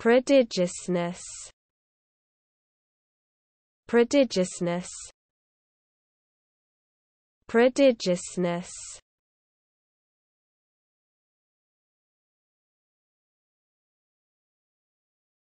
Prodigiousness Prodigiousness Prodigiousness